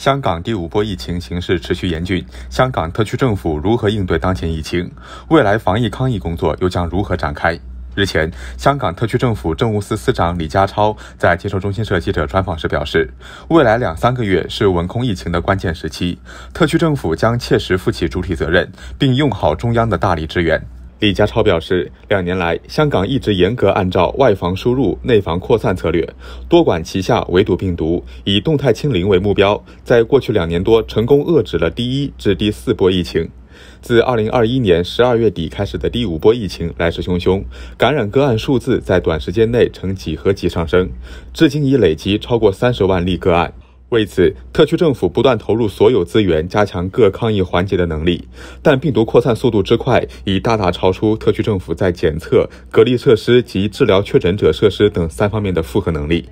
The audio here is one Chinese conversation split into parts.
香港第五波疫情形势持续严峻，香港特区政府如何应对当前疫情？未来防疫抗疫工作又将如何展开？日前，香港特区政府政务司司长李家超在接受中新社记者专访时表示，未来两三个月是稳控疫情的关键时期，特区政府将切实负起主体责任，并用好中央的大力支援。李家超表示，两年来，香港一直严格按照外防输入、内防扩散策略，多管齐下围堵病毒，以动态清零为目标。在过去两年多，成功遏制了第一至第四波疫情。自2021年12月底开始的第五波疫情来势汹汹，感染个案数字在短时间内呈几何级上升，至今已累积超过三十万例个案。为此，特区政府不断投入所有资源，加强各抗疫环节的能力。但病毒扩散速度之快，已大大超出特区政府在检测、隔离设施及治疗确诊者设施等三方面的负荷能力。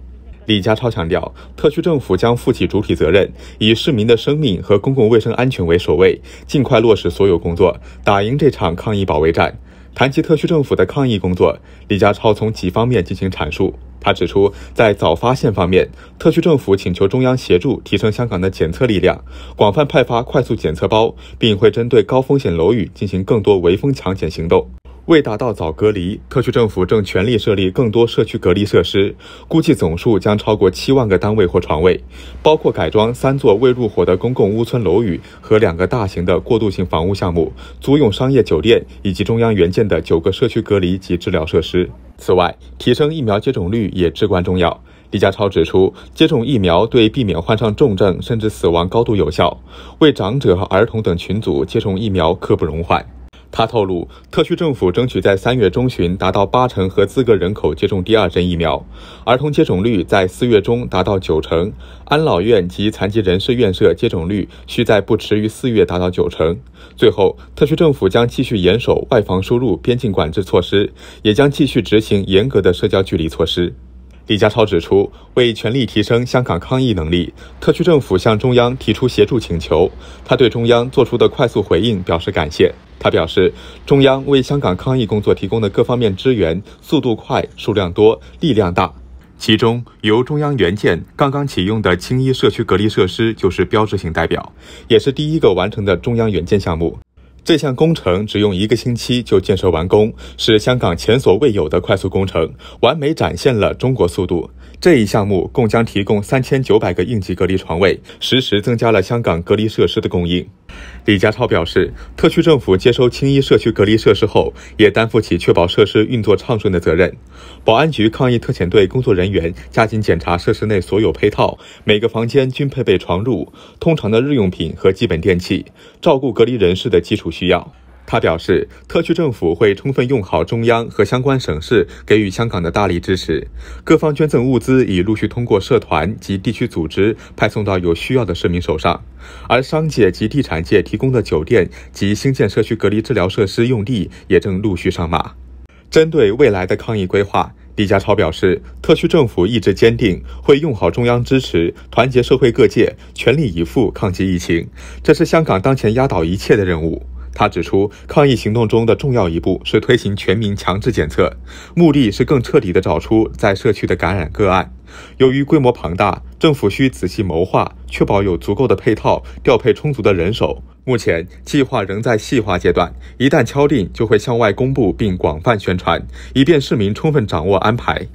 李家超强调，特区政府将负起主体责任，以市民的生命和公共卫生安全为首位，尽快落实所有工作，打赢这场抗疫保卫战。谈及特区政府的抗疫工作，李家超从几方面进行阐述。他指出，在早发现方面，特区政府请求中央协助提升香港的检测力量，广泛派发快速检测包，并会针对高风险楼宇进行更多围风强检行动。为达到早隔离，特区政府正全力设立更多社区隔离设施，估计总数将超过七万个单位或床位，包括改装三座未入伙的公共屋邨楼宇和两个大型的过渡性房屋项目，租用商业酒店以及中央援建的九个社区隔离及治疗设施。此外，提升疫苗接种率也至关重要。李家超指出，接种疫苗对避免患上重症甚至死亡高度有效，为长者、儿童等群组接种疫苗刻不容缓。他透露，特区政府争取在三月中旬达到八成合资格人口接种第二针疫苗，儿童接种率在四月中达到九成，安老院及残疾人士院舍接种率需在不迟于四月达到九成。最后，特区政府将继续严守外防输入边境管制措施，也将继续执行严格的社交距离措施。李家超指出，为全力提升香港抗疫能力，特区政府向中央提出协助请求。他对中央做出的快速回应表示感谢。他表示，中央为香港抗疫工作提供的各方面支援，速度快、数量多、力量大。其中，由中央援建刚刚启用的青衣社区隔离设施就是标志性代表，也是第一个完成的中央援建项目。这项工程只用一个星期就建设完工，是香港前所未有的快速工程，完美展现了中国速度。这一项目共将提供三千九百个应急隔离床位，实时增加了香港隔离设施的供应。李家超表示，特区政府接收青衣社区隔离设施后，也担负起确保设施运作畅顺的责任。保安局抗疫特遣队工作人员加紧检查设施内所有配套，每个房间均配备床褥、通常的日用品和基本电器，照顾隔离人士的基础需要。他表示，特区政府会充分用好中央和相关省市给予香港的大力支持。各方捐赠物资已陆续通过社团及地区组织派送到有需要的市民手上，而商界及地产界提供的酒店及新建社区隔离治疗设施用地也正陆续上马。针对未来的抗疫规划，李家超表示，特区政府意志坚定，会用好中央支持，团结社会各界，全力以赴抗击疫情。这是香港当前压倒一切的任务。他指出，抗疫行动中的重要一步是推行全民强制检测，目的是更彻底地找出在社区的感染个案。由于规模庞大，政府需仔细谋划，确保有足够的配套，调配充足的人手。目前计划仍在细化阶段，一旦敲定，就会向外公布并广泛宣传，以便市民充分掌握安排。